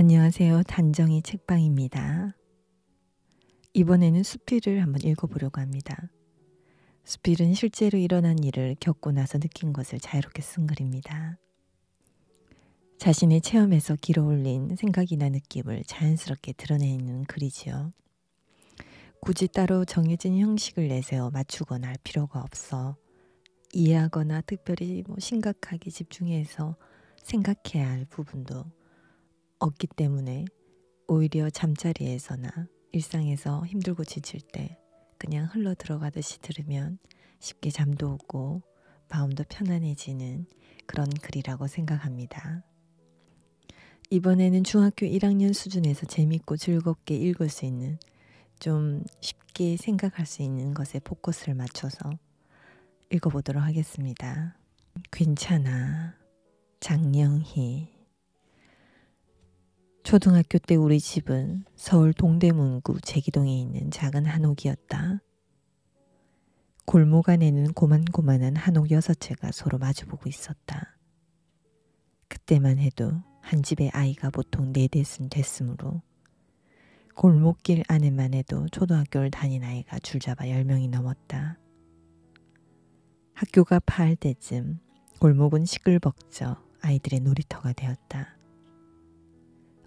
안녕하세요. 단정이 책방입니다. 이번에는 수필을 한번 읽어보려고 합니다. 수필은 실제로 일어난 일을 겪고 나서 느낀 것을 자유롭게 쓴 글입니다. 자신의 체험에서 길어올린 생각이나 느낌을 자연스럽게 드러내는 글이지요. 굳이 따로 정해진 형식을 내세워 맞추거나 할 필요가 없어 이해하거나 특별히 뭐 심각하게 집중해서 생각해야 할 부분도 없기 때문에 오히려 잠자리에서나 일상에서 힘들고 지칠 때 그냥 흘러 들어가듯이 들으면 쉽게 잠도 오고 마음도 편안해지는 그런 글이라고 생각합니다. 이번에는 중학교 1학년 수준에서 재밌고 즐겁게 읽을 수 있는 좀 쉽게 생각할 수 있는 것에 포커스를 맞춰서 읽어보도록 하겠습니다. 괜찮아. 장영희 초등학교 때 우리 집은 서울 동대문구 제기동에 있는 작은 한옥이었다. 골목 안에는 고만고만한 한옥 여섯 채가 서로 마주보고 있었다. 그때만 해도 한집의 아이가 보통 네 대쯤 됐으므로 골목길 안에만 해도 초등학교를 다닌 아이가 줄잡아 열명이 넘었다. 학교가 파할 때쯤 골목은 시끌벅적 아이들의 놀이터가 되었다.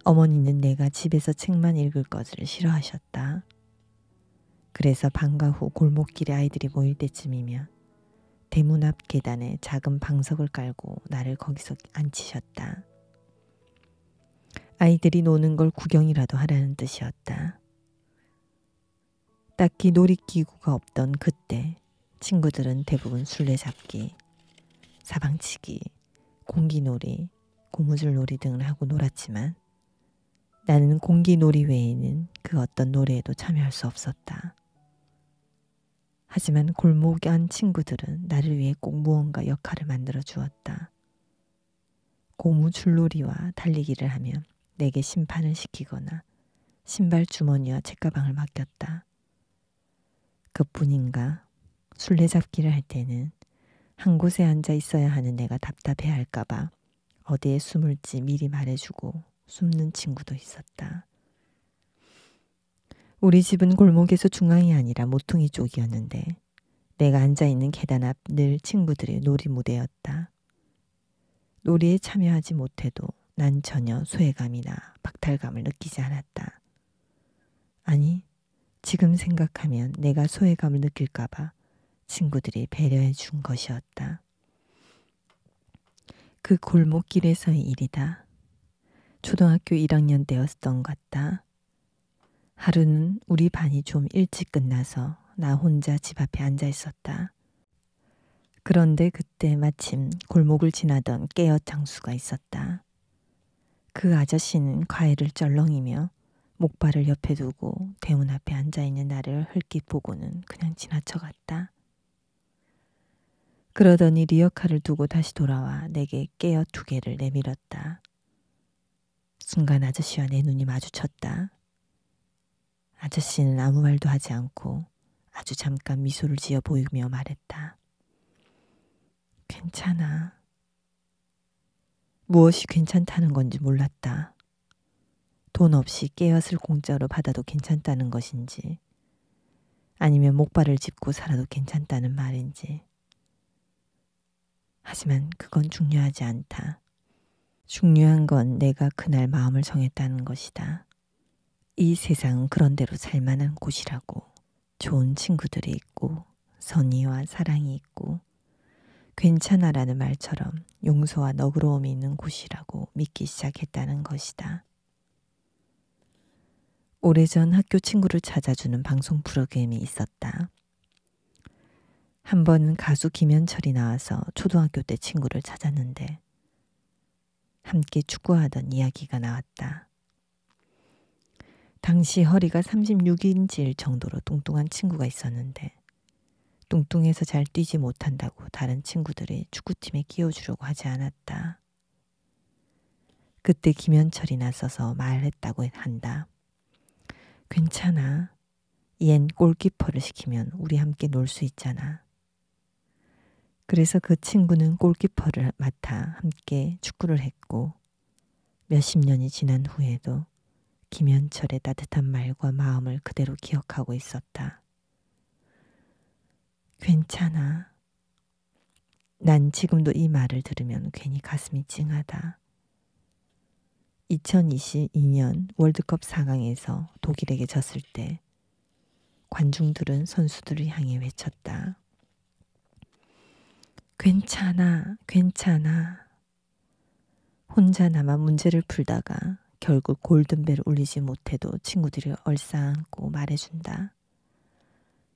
어머니는 내가 집에서 책만 읽을 것을 싫어하셨다. 그래서 방과 후 골목길에 아이들이 모일 때쯤이면 대문 앞 계단에 작은 방석을 깔고 나를 거기서 앉히셨다. 아이들이 노는 걸 구경이라도 하라는 뜻이었다. 딱히 놀이기구가 없던 그때 친구들은 대부분 술래잡기, 사방치기, 공기놀이, 고무줄놀이 등을 하고 놀았지만 나는 공기놀이 외에는 그 어떤 노래에도 참여할 수 없었다. 하지만 골목에 한 친구들은 나를 위해 꼭 무언가 역할을 만들어 주었다. 고무 줄놀이와 달리기를 하며 내게 심판을 시키거나 신발 주머니와 책가방을 맡겼다. 그뿐인가 술래잡기를 할 때는 한 곳에 앉아 있어야 하는 내가 답답해할까봐 어디에 숨을지 미리 말해주고 숨는 친구도 있었다. 우리 집은 골목에서 중앙이 아니라 모퉁이 쪽이었는데 내가 앉아 있는 계단 앞 늘 친구들의 놀이 무대였다. 놀이에 참여하지 못해도 난 전혀 소외감이나 박탈감을 느끼지 않았다. 아니, 지금 생각하면 내가 소외감을 느낄까봐 친구들이 배려해 준 것이었다. 그 골목길에서의 일이다. 초등학교 1학년 때였던 것 같다. 하루는 우리 반이 좀 일찍 끝나서 나 혼자 집 앞에 앉아 있었다. 그런데 그때 마침 골목을 지나던 깨어 장수가 있었다. 그 아저씨는 과일을 쩔렁이며 목발을 옆에 두고 대문 앞에 앉아 있는 나를 흘낏 보고는 그냥 지나쳐갔다. 그러더니 리어카를 두고 다시 돌아와 내게 깨어 두 개를 내밀었다. 순간 아저씨와 내 눈이 마주쳤다. 아저씨는 아무 말도 하지 않고 아주 잠깐 미소를 지어 보이며 말했다. 괜찮아. 무엇이 괜찮다는 건지 몰랐다. 돈 없이 깨엿을 공짜로 받아도 괜찮다는 것인지, 아니면 목발을 짚고 살아도 괜찮다는 말인지. 하지만 그건 중요하지 않다. 중요한 건 내가 그날 마음을 정했다는 것이다. 이 세상은 그런대로 살 만한 곳이라고. 좋은 친구들이 있고, 선의와 사랑이 있고, 괜찮아라는 말처럼 용서와 너그러움이 있는 곳이라고 믿기 시작했다는 것이다. 오래전 학교 친구를 찾아주는 방송 프로그램이 있었다. 한 번은 가수 김현철이 나와서 초등학교 때 친구를 찾았는데 함께 축구하던 이야기가 나왔다. 당시 허리가 36인치일 정도로 뚱뚱한 친구가 있었는데 뚱뚱해서 잘 뛰지 못한다고 다른 친구들이 축구팀에 끼워주려고 하지 않았다. 그때 김현철이 나서서 말했다고 한다. 괜찮아. 얜 골키퍼를 시키면 우리 함께 놀 수 있잖아. 그래서 그 친구는 골키퍼를 맡아 함께 축구를 했고 몇십 년이 지난 후에도 김현철의 따뜻한 말과 마음을 그대로 기억하고 있었다. 괜찮아. 난 지금도 이 말을 들으면 괜히 가슴이 찡하다. 2022년 월드컵 4강에서 독일에게 졌을 때 관중들은 선수들을 향해 외쳤다. 괜찮아, 괜찮아. 혼자 나만 문제를 풀다가 결국 골든벨 울리지 못해도 친구들이 얼싸안고 말해준다.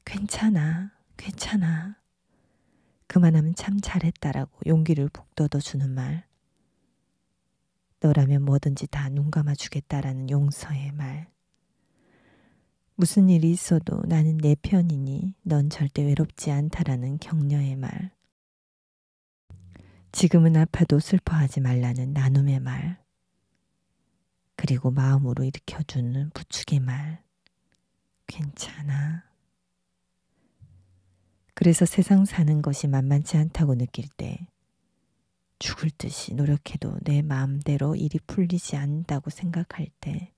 괜찮아, 괜찮아. 그만하면 참 잘했다라고 용기를 북돋워 주는 말. 너라면 뭐든지 다눈 감아 주겠다라는 용서의 말. 무슨 일이 있어도 나는 내 편이니 넌 절대 외롭지 않다라는 격려의 말. 지금은 아파도 슬퍼하지 말라는 나눔의 말, 그리고 마음으로 일으켜주는 부축의 말, 괜찮아. 그래서 세상 사는 것이 만만치 않다고 느낄 때, 죽을 듯이 노력해도 내 마음대로 일이 풀리지 않는다고 생각할 때,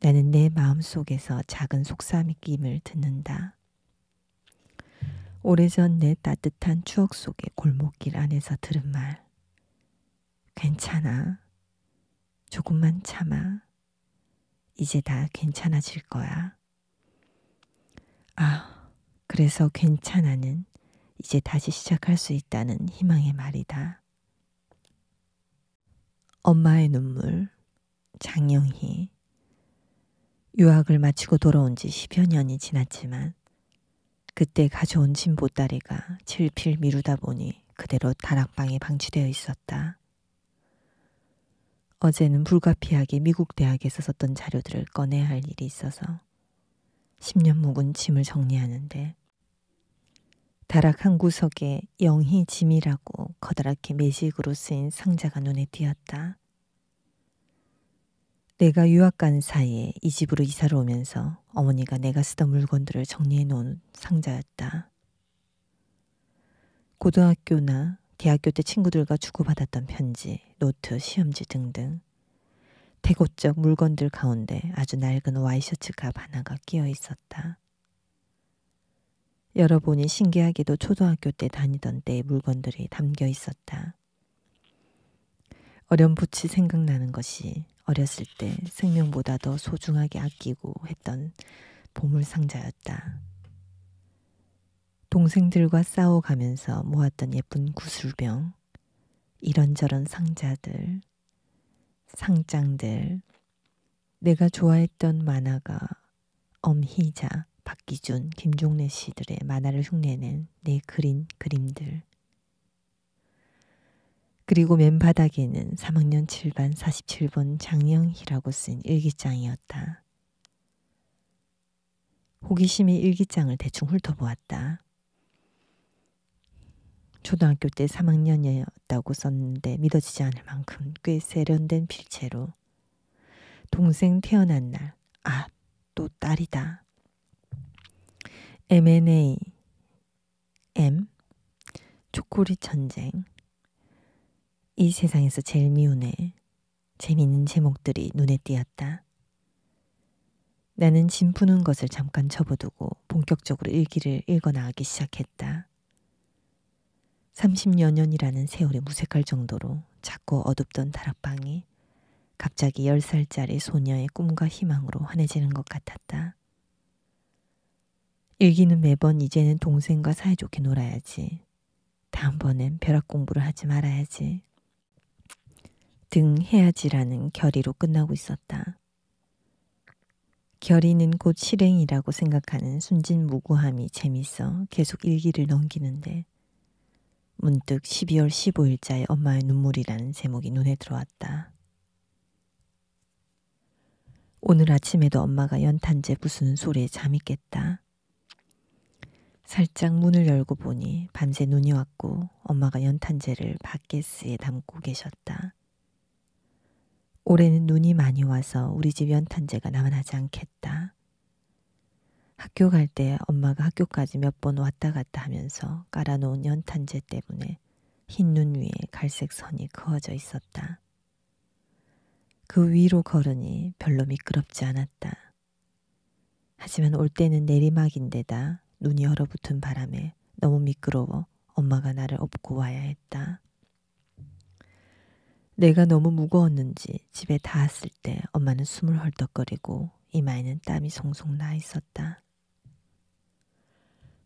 나는 내 마음 속에서 작은 속삭임을 듣는다. 오래전 내 따뜻한 추억 속의 골목길 안에서 들은 말. 괜찮아. 조금만 참아. 이제 다 괜찮아질 거야. 아, 그래서 괜찮아는 이제 다시 시작할 수 있다는 희망의 말이다. 엄마의 눈물, 장영희. 유학을 마치고 돌아온 지 10여 년이 지났지만 그때 가져온 짐보따리가 질필 미루다 보니 그대로 다락방에 방치되어 있었다. 어제는 불가피하게 미국 대학에서 썼던 자료들을 꺼내야 할 일이 있어서 10년 묵은 짐을 정리하는데 다락 한 구석에 영희 짐이라고 커다랗게 매직으로 쓰인 상자가 눈에 띄었다. 내가 유학 간 사이에 이 집으로 이사를 오면서 어머니가 내가 쓰던 물건들을 정리해 놓은 상자였다. 고등학교나 대학교 때 친구들과 주고받았던 편지, 노트, 시험지 등등 대고적 물건들 가운데 아주 낡은 와이셔츠 값 하나가 끼어 있었다. 열어보니 신기하게도 초등학교 때 다니던 때의 물건들이 담겨 있었다. 어렴풋이 생각나는 것이 어렸을 때 생명보다 더 소중하게 아끼고 했던 보물상자였다. 동생들과 싸워가면서 모았던 예쁜 구슬병, 이런저런 상자들, 상장들, 내가 좋아했던 만화가 엄희자, 박기준, 김종래 씨들의 만화를 흉내낸 내 그린 그림들, 그리고 맨바닥에는 3학년 7반 47번 장영희라고 쓴 일기장이었다. 호기심이 일기장을 대충 훑어보았다. 초등학교 때 3학년이었다고 썼는데 믿어지지 않을 만큼 꽤 세련된 필체로 동생 태어난 날, 아, 또 딸이다. M&A, M, 초콜릿 전쟁, 이 세상에서 제일 미운 애. 재미있는 제목들이 눈에 띄었다. 나는 짐 푸는 것을 잠깐 접어두고 본격적으로 일기를 읽어 나가기 시작했다. 30여 년이라는 세월이 무색할 정도로 작고 어둡던 다락방이 갑자기 10살짜리 소녀의 꿈과 희망으로 환해지는 것 같았다. 일기는 매번 이제는 동생과 사이좋게 놀아야지. 다음번엔 벼락 공부를 하지 말아야지. 등 해야지라는 결의로 끝나고 있었다. 결의는 곧 실행이라고 생각하는 순진무구함이 재밌어 계속 일기를 넘기는데 문득 12월 15일자의 엄마의 눈물이라는 제목이 눈에 들어왔다. 오늘 아침에도 엄마가 연탄재 부수는 소리에 잠이 깼다. 살짝 문을 열고 보니 밤새 눈이 왔고 엄마가 연탄재를 밖에 쓰에 담고 계셨다. 올해는 눈이 많이 와서 우리 집 연탄재가 남아나지 않겠다. 학교 갈 때 엄마가 학교까지 몇 번 왔다 갔다 하면서 깔아놓은 연탄재 때문에 흰 눈 위에 갈색 선이 그어져 있었다. 그 위로 걸으니 별로 미끄럽지 않았다. 하지만 올 때는 내리막인데다 눈이 얼어붙은 바람에 너무 미끄러워 엄마가 나를 업고 와야 했다. 내가 너무 무거웠는지 집에 닿았을 때 엄마는 숨을 헐떡거리고 이마에는 땀이 송송 나 있었다.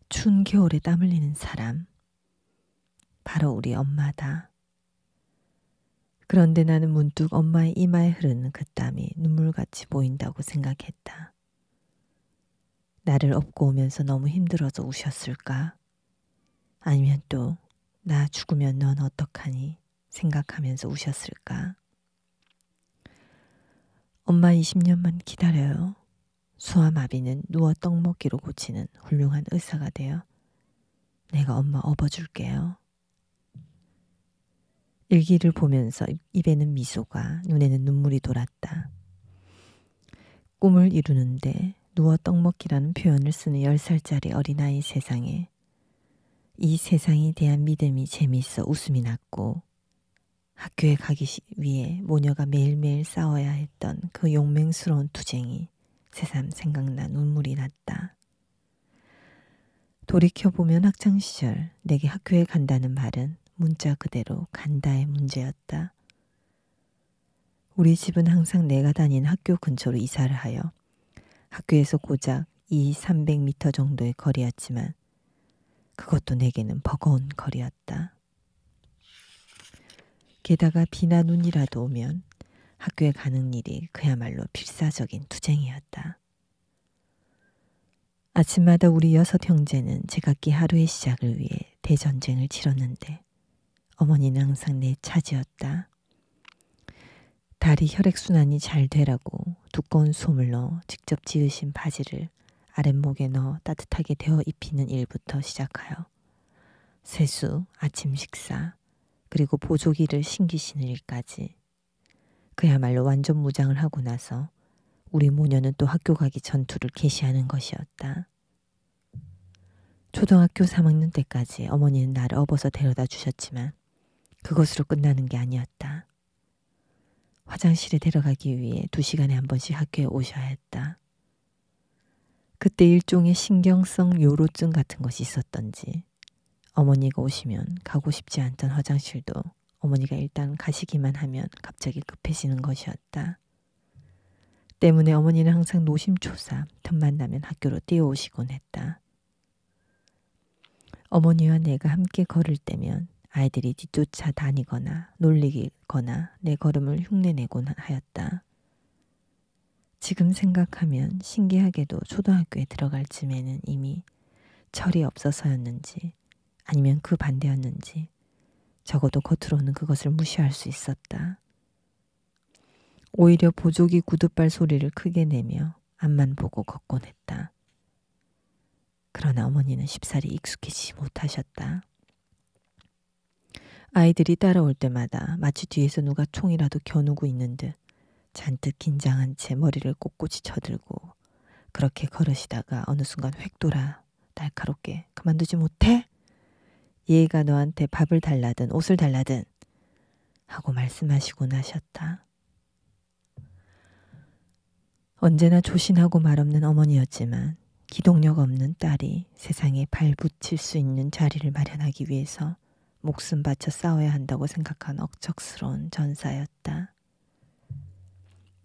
추운 겨울에 땀 흘리는 사람. 바로 우리 엄마다. 그런데 나는 문득 엄마의 이마에 흐르는 그 땀이 눈물같이 보인다고 생각했다. 나를 업고 오면서 너무 힘들어서 우셨을까? 아니면 또, 나 죽으면 넌 어떡하니? 생각하면서 우셨을까? 엄마 20년만 기다려요. 수아마비는 누워 떡 먹기로 고치는 훌륭한 의사가 되어 내가 엄마 업어줄게요. 일기를 보면서 입에는 미소가 눈에는 눈물이 돌았다. 꿈을 이루는데 누워 떡 먹기라는 표현을 쓰는 10살짜리 어린아이 세상에 이 세상에 대한 믿음이 재미있어 웃음이 났고 학교에 가기 위해 모녀가 매일매일 싸워야 했던 그 용맹스러운 투쟁이 새삼 생각나 눈물이 났다. 돌이켜보면 학창시절 내게 학교에 간다는 말은 문자 그대로 간다의 문제였다. 우리 집은 항상 내가 다닌 학교 근처로 이사를 하여 학교에서 고작 2, 300미터 정도의 거리였지만 그것도 내게는 버거운 거리였다. 게다가 비나 눈이라도 오면 학교에 가는 일이 그야말로 필사적인 투쟁이었다. 아침마다 우리 여섯 형제는 제각기 하루의 시작을 위해 대전쟁을 치렀는데 어머니는 항상 내 차지였다. 다리 혈액순환이 잘 되라고 두꺼운 솜을 넣어 직접 지으신 바지를 아랫목에 넣어 따뜻하게 데워 입히는 일부터 시작하여 세수, 아침 식사, 그리고 보조기를 신기시는 일까지. 그야말로 완전 무장을 하고 나서 우리 모녀는 또 학교 가기 전투를 개시하는 것이었다. 초등학교 3학년 때까지 어머니는 나를 업어서 데려다 주셨지만 그것으로 끝나는 게 아니었다. 화장실에 데려가기 위해 두 시간에 한 번씩 학교에 오셔야 했다. 그때 일종의 신경성 요로증 같은 것이 있었던지 어머니가 오시면 가고 싶지 않던 화장실도 어머니가 일단 가시기만 하면 갑자기 급해지는 것이었다. 때문에 어머니는 항상 노심초사 틈만 나면 학교로 뛰어오시곤 했다. 어머니와 내가 함께 걸을 때면 아이들이 뒤쫓아 다니거나 놀리거나 내 걸음을 흉내내곤 하였다. 지금 생각하면 신기하게도 초등학교에 들어갈 즈음에는 이미 철이 없어서였는지 아니면 그 반대였는지 적어도 겉으로는 그것을 무시할 수 있었다. 오히려 보조기 구두발 소리를 크게 내며 앞만 보고 걷곤 했다. 그러나 어머니는 쉽사리 익숙해지지 못하셨다. 아이들이 따라올 때마다 마치 뒤에서 누가 총이라도 겨누고 있는 듯 잔뜩 긴장한 채 머리를 꼿꼿이 쳐들고 그렇게 걸으시다가 어느 순간 획 돌아 날카롭게 그만두지 못해 얘가 너한테 밥을 달라든 옷을 달라든 하고 말씀하시고나셨다 언제나 조신하고 말없는 어머니였지만 기동력 없는 딸이 세상에 발붙일 수 있는 자리를 마련하기 위해서 목숨 바쳐 싸워야 한다고 생각한 억척스러운 전사였다.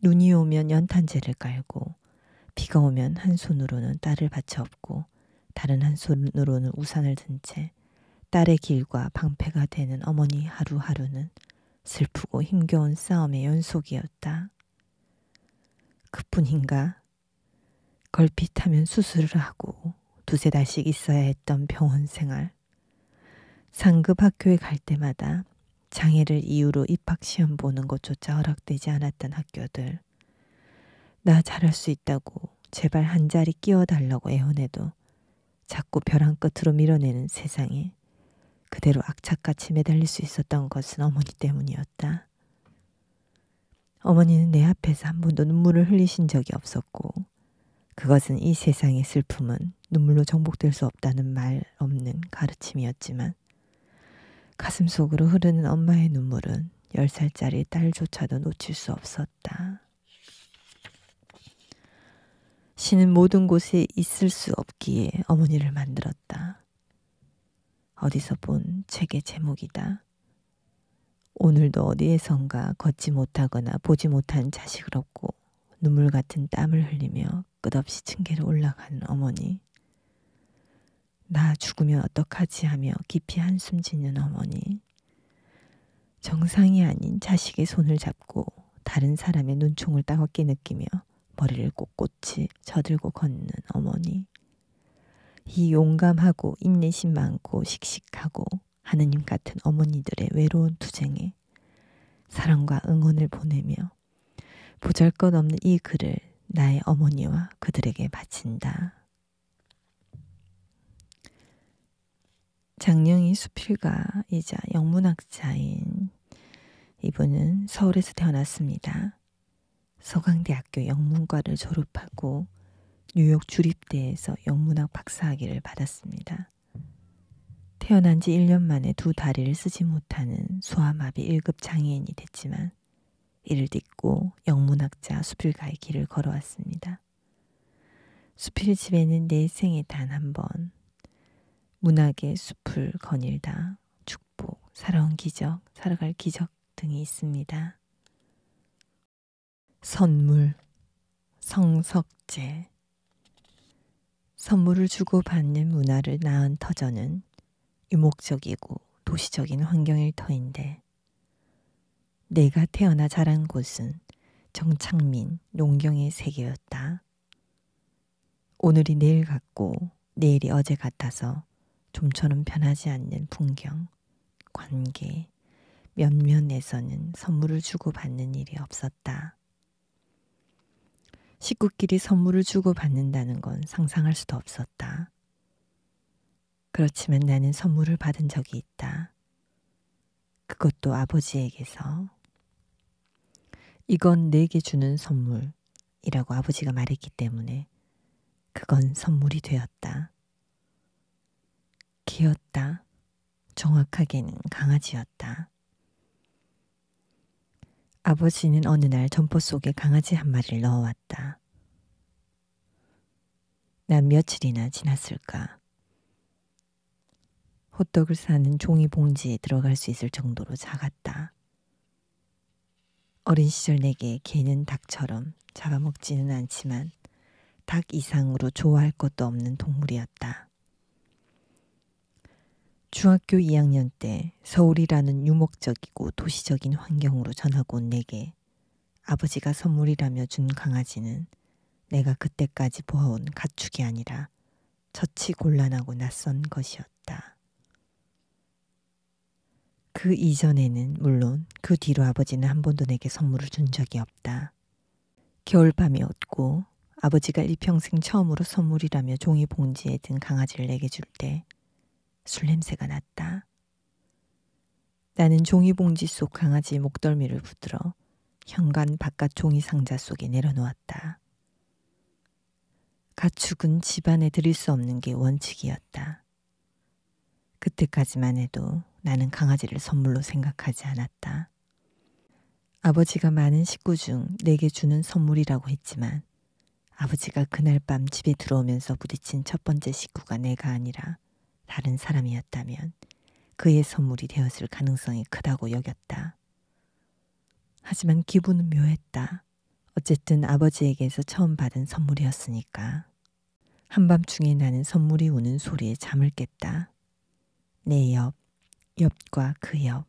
눈이 오면 연탄재를 깔고 비가 오면 한 손으로는 딸을 받쳐 업고 다른 한 손으로는 우산을 든채 딸의 길과 방패가 되는 어머니 하루하루는 슬프고 힘겨운 싸움의 연속이었다. 그뿐인가? 걸핏하면 수술을 하고 두세 달씩 있어야 했던 병원 생활. 상급 학교에 갈 때마다 장애를 이유로 입학 시험 보는 것조차 허락되지 않았던 학교들. 나 잘할 수 있다고 제발 한 자리 끼워달라고 애원해도 자꾸 벼랑 끝으로 밀어내는 세상에 그대로 악착같이 매달릴 수 있었던 것은 어머니 때문이었다. 어머니는 내 앞에서 한 번도 눈물을 흘리신 적이 없었고, 그것은 이 세상의 슬픔은 눈물로 정복될 수 없다는 말 없는 가르침이었지만, 가슴 속으로 흐르는 엄마의 눈물은 열 살짜리 딸조차도 놓칠 수 없었다. 신은 모든 곳에 있을 수 없기에 어머니를 만들었다. 어디서 본 책의 제목이다. 오늘도 어디에선가 걷지 못하거나 보지 못한 자식을 업고 눈물 같은 땀을 흘리며 끝없이 층계로 올라가는 어머니. 나 죽으면 어떡하지 하며 깊이 한숨 짓는 어머니. 정상이 아닌 자식의 손을 잡고 다른 사람의 눈총을 따갑게 느끼며 머리를 꼿꼿이 저들고 걷는 어머니. 이 용감하고 인내심 많고 씩씩하고 하느님 같은 어머니들의 외로운 투쟁에 사랑과 응원을 보내며 보잘 것 없는 이 글을 나의 어머니와 그들에게 바친다. 장영희 수필가이자 영문학자인 이분은 서울에서 태어났습니다. 서강대학교 영문과를 졸업하고 뉴욕 주립대에서 영문학 박사학위를 받았습니다. 태어난 지 1년 만에 두 다리를 쓰지 못하는 소아마비 1급 장애인이 됐지만 이를 딛고 영문학자 수필가의 길을 걸어왔습니다. 수필 집에는 내 생에 단 한 번 문학의 숲을 거닐다 축복, 살아온 기적, 살아갈 기적 등이 있습니다. 선물, 성석재 선물을 주고받는 문화를 낳은 터전은 유목적이고 도시적인 환경일 터인데 내가 태어나 자란 곳은 정창민 농경의 세계였다. 오늘이 내일 같고 내일이 어제 같아서 좀처럼 변하지 않는 풍경, 관계, 몇면에서는 선물을 주고받는 일이 없었다. 식구끼리 선물을 주고받는다는 건 상상할 수도 없었다. 그렇지만 나는 선물을 받은 적이 있다. 그것도 아버지에게서. 이건 내게 주는 선물이라고 아버지가 말했기 때문에 그건 선물이 되었다. 기였다 정확하게는 강아지였다. 아버지는 어느 날 점포 속에 강아지 한 마리를 넣어왔다. 난 며칠이나 지났을까. 호떡을 사는 종이 봉지에 들어갈 수 있을 정도로 작았다. 어린 시절 내게 개는 닭처럼 잡아먹지는 않지만 닭 이상으로 좋아할 것도 없는 동물이었다. 중학교 2학년 때 서울이라는 유목적이고 도시적인 환경으로 전학 온 내게 아버지가 선물이라며 준 강아지는 내가 그때까지 보아온 가축이 아니라 처치 곤란하고 낯선 것이었다. 그 이전에는 물론 그 뒤로 아버지는 한 번도 내게 선물을 준 적이 없다. 겨울밤이었고 아버지가 일평생 처음으로 선물이라며 종이 봉지에 든 강아지를 내게 줄때 술 냄새가 났다. 나는 종이봉지 속 강아지 목덜미를 붙들어 현관 바깥 종이 상자 속에 내려놓았다. 가축은 집안에 들일 수 없는 게 원칙이었다. 그때까지만 해도 나는 강아지를 선물로 생각하지 않았다. 아버지가 많은 식구 중 내게 주는 선물이라고 했지만 아버지가 그날 밤 집에 들어오면서 부딪힌 첫 번째 식구가 내가 아니라 다른 사람이었다면 그의 선물이 되었을 가능성이 크다고 여겼다. 하지만 기분은 묘했다. 어쨌든 아버지에게서 처음 받은 선물이었으니까. 한밤중에 나는 선물이 우는 소리에 잠을 깼다. 내 옆, 옆과 그 옆.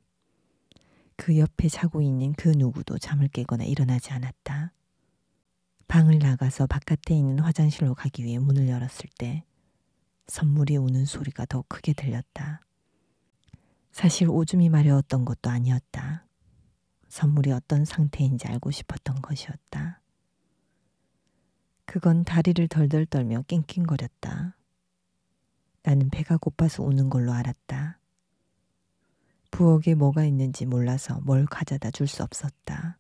그 옆에 자고 있는 그 누구도 잠을 깨거나 일어나지 않았다. 방을 나가서 바깥에 있는 화장실로 가기 위해 문을 열었을 때 선물이 우는 소리가 더 크게 들렸다. 사실 오줌이 마려웠던 것도 아니었다. 선물이 어떤 상태인지 알고 싶었던 것이었다. 그건 다리를 덜덜 떨며 낑낑거렸다. 나는 배가 고파서 우는 걸로 알았다. 부엌에 뭐가 있는지 몰라서 뭘 가져다 줄 수 없었다.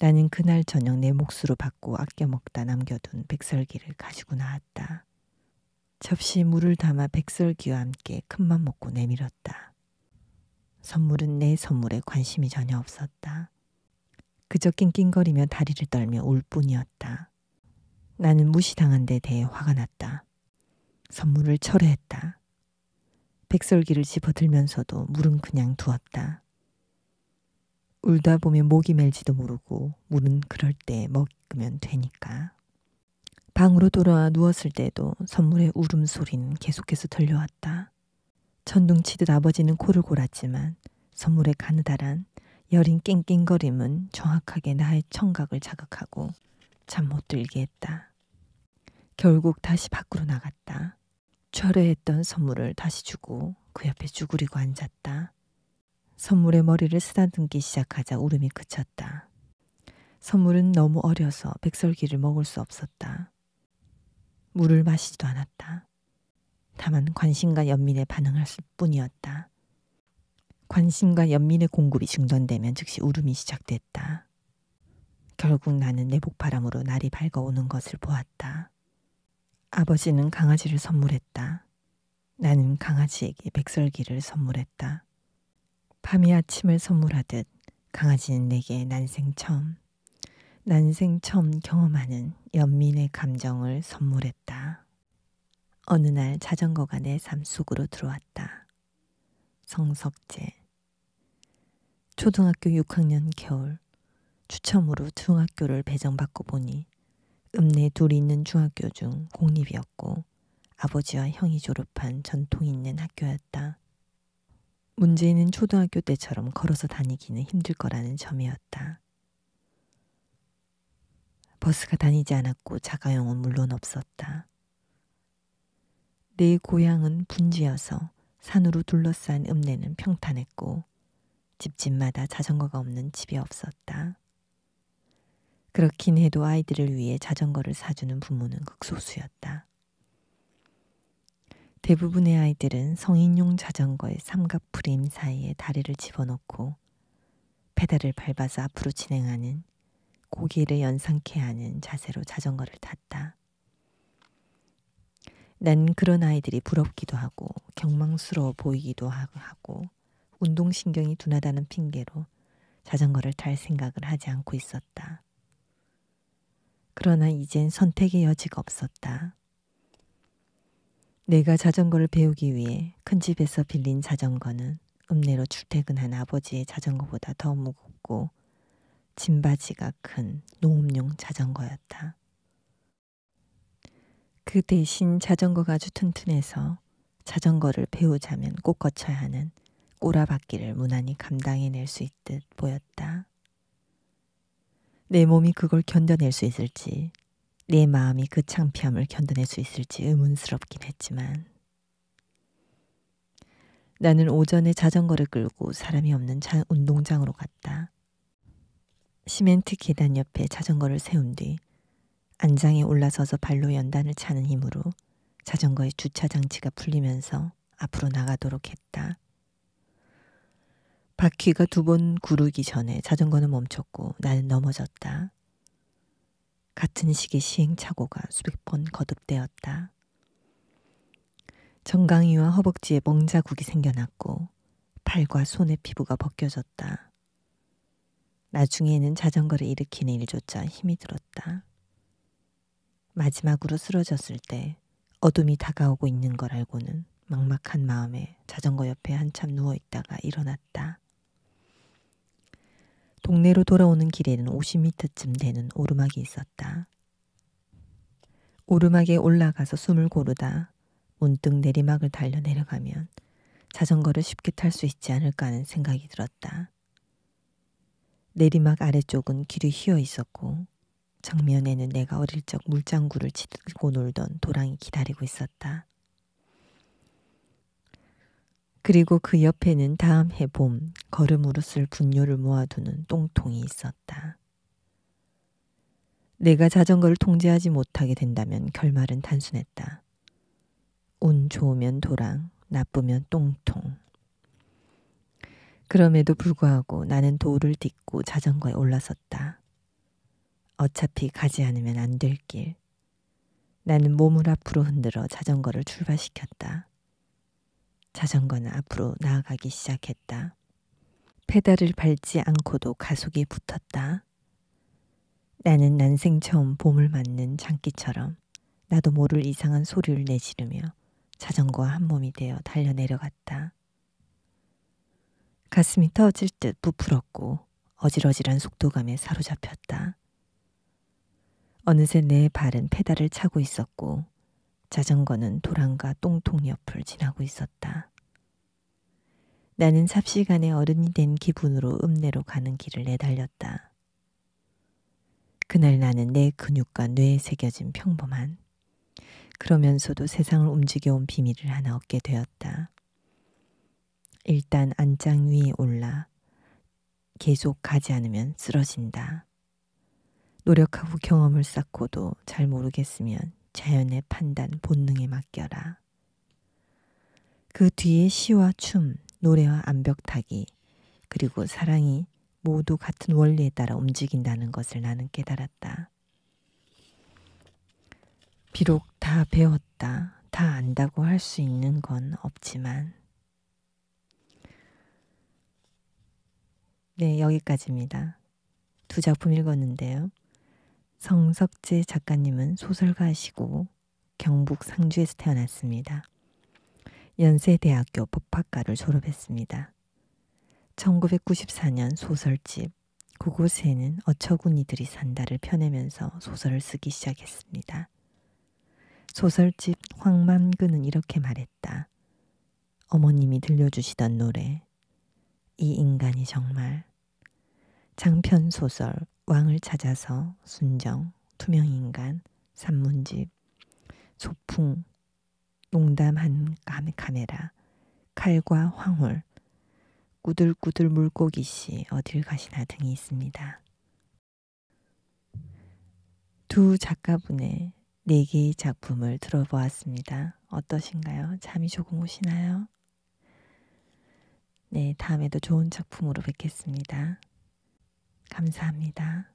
나는 그날 저녁 내 몫으로 받고 아껴 먹다 남겨둔 백설기를 가지고 나왔다. 접시 물을 담아 백설기와 함께 큰맘 먹고 내밀었다. 선물은 내 선물에 관심이 전혀 없었다. 그저 낑낑거리며 다리를 떨며 울 뿐이었다. 나는 무시당한 데 대해 화가 났다. 선물을 철회했다. 백설기를 집어들면서도 물은 그냥 두었다. 울다 보면 목이 멜지도 모르고 물은 그럴 때 먹으면 되니까. 방으로 돌아와 누웠을 때도 선물의 울음소리는 계속해서 들려왔다. 천둥 치듯 아버지는 코를 골았지만 선물의 가느다란 여린 낑낑거림은 정확하게 나의 청각을 자극하고 잠 못 들게 했다. 결국 다시 밖으로 나갔다. 철회했던 선물을 다시 주고 그 옆에 쭈그리고 앉았다. 선물의 머리를 쓰다듬기 시작하자 울음이 그쳤다. 선물은 너무 어려서 백설기를 먹을 수 없었다. 물을 마시지도 않았다. 다만 관심과 연민에 반응했을 뿐이었다. 관심과 연민의 공급이 중단되면 즉시 울음이 시작됐다. 결국 나는 내복바람으로 날이 밝아오는 것을 보았다. 아버지는 강아지를 선물했다. 나는 강아지에게 백설기를 선물했다. 밤이 아침을 선물하듯 강아지는 내게 난생 처음, 난생 처음 경험하는 연민의 감정을 선물했다. 어느 날 자전거가 내 삶 속으로 들어왔다. 성석재. 초등학교 6학년 겨울 추첨으로 중학교를 배정받고 보니 읍내 둘이 있는 중학교 중 공립이었고 아버지와 형이 졸업한 전통 있는 학교였다. 문제는 초등학교 때처럼 걸어서 다니기는 힘들 거라는 점이었다. 버스가 다니지 않았고 자가용은 물론 없었다. 내 고향은 분지여서 산으로 둘러싼 읍내는 평탄했고 집집마다 자전거가 없는 집이 없었다. 그렇긴 해도 아이들을 위해 자전거를 사주는 부모는 극소수였다. 대부분의 아이들은 성인용 자전거의 삼각 프림 사이에 다리를 집어넣고 페달을 밟아서 앞으로 진행하는 고개를 연상케 하는 자세로 자전거를 탔다. 난 그런 아이들이 부럽기도 하고 경망스러워 보이기도 하고 운동신경이 둔하다는 핑계로 자전거를 탈 생각을 하지 않고 있었다. 그러나 이젠 선택의 여지가 없었다. 내가 자전거를 배우기 위해 큰 집에서 빌린 자전거는 읍내로 출퇴근한 아버지의 자전거보다 더 무겁고 짐바지가 큰 농업용 자전거였다. 그 대신 자전거가 아주 튼튼해서 자전거를 배우자면 꼭 거쳐야 하는 꼬라박기를 무난히 감당해낼 수 있듯 보였다. 내 몸이 그걸 견뎌낼 수 있을지, 내 마음이 그 창피함을 견뎌낼 수 있을지 의문스럽긴 했지만, 나는 오전에 자전거를 끌고 사람이 없는 운동장으로 갔다. 시멘트 계단 옆에 자전거를 세운 뒤 안장에 올라서서 발로 연단을 차는 힘으로 자전거의 주차 장치가 풀리면서 앞으로 나가도록 했다. 바퀴가 두 번 구르기 전에 자전거는 멈췄고 나는 넘어졌다. 같은 시기 시행착오가 수백 번 거듭되었다. 정강이와 허벅지에 멍자국이 생겨났고 팔과 손의 피부가 벗겨졌다. 나중에는 자전거를 일으키는 일조차 힘이 들었다. 마지막으로 쓰러졌을 때 어둠이 다가오고 있는 걸 알고는 막막한 마음에 자전거 옆에 한참 누워 있다가 일어났다. 동네로 돌아오는 길에는 50m쯤 되는 오르막이 있었다. 오르막에 올라가서 숨을 고르다 문득 내리막을 달려 내려가면 자전거를 쉽게 탈 수 있지 않을까 하는 생각이 들었다. 내리막 아래쪽은 길이 휘어 있었고 정면에는 내가 어릴 적 물장구를 치고 놀던 도랑이 기다리고 있었다. 그리고 그 옆에는 다음 해 봄 걸음으로 쓸 분뇨를 모아두는 똥통이 있었다. 내가 자전거를 통제하지 못하게 된다면 결말은 단순했다. 운 좋으면 도랑, 나쁘면 똥통. 그럼에도 불구하고 나는 돌을 딛고 자전거에 올라섰다. 어차피 가지 않으면 안 될 길. 나는 몸을 앞으로 흔들어 자전거를 출발시켰다. 자전거는 앞으로 나아가기 시작했다. 페달을 밟지 않고도 가속이 붙었다. 나는 난생 처음 봄을 맞는 장기처럼 나도 모를 이상한 소리를 내지르며 자전거와 한 몸이 되어 달려 내려갔다. 가슴이 터질 듯 부풀었고 어질어질한 속도감에 사로잡혔다. 어느새 내 발은 페달을 차고 있었고 자전거는 도랑과 똥통 옆을 지나고 있었다. 나는 삽시간에 어른이 된 기분으로 읍내로 가는 길을 내달렸다. 그날 나는 내 근육과 뇌에 새겨진 평범한 그러면서도 세상을 움직여온 비밀을 하나 얻게 되었다. 일단 안장 위에 올라 계속 가지 않으면 쓰러진다. 노력하고 경험을 쌓고도 잘 모르겠으면 자연의 판단 본능에 맡겨라. 그 뒤에 시와 춤, 노래와 암벽타기, 그리고 사랑이 모두 같은 원리에 따라 움직인다는 것을 나는 깨달았다. 비록 다 배웠다, 다 안다고 할 수 있는 건 없지만, 네, 여기까지입니다. 두 작품 읽었는데요. 성석재 작가님은 소설가시고 경북 상주에서 태어났습니다. 연세대학교 법학과를 졸업했습니다. 1994년 소설집 그곳에는 어처구니들이 산다를 펴내면서 소설을 쓰기 시작했습니다. 소설집 황만근은 이렇게 말했다. 어머님이 들려주시던 노래 이 인간이 정말 장편 소설 왕을 찾아서 순정 투명 인간 산문집 소풍 농담한 카메라 칼과 황홀 꾸들꾸들 물고기씨 어딜 가시나 등이 있습니다. 두 작가분의 네 개의 작품을 들어보았습니다. 어떠신가요? 잠이 조금 오시나요? 네, 다음에도 좋은 작품으로 뵙겠습니다. 감사합니다.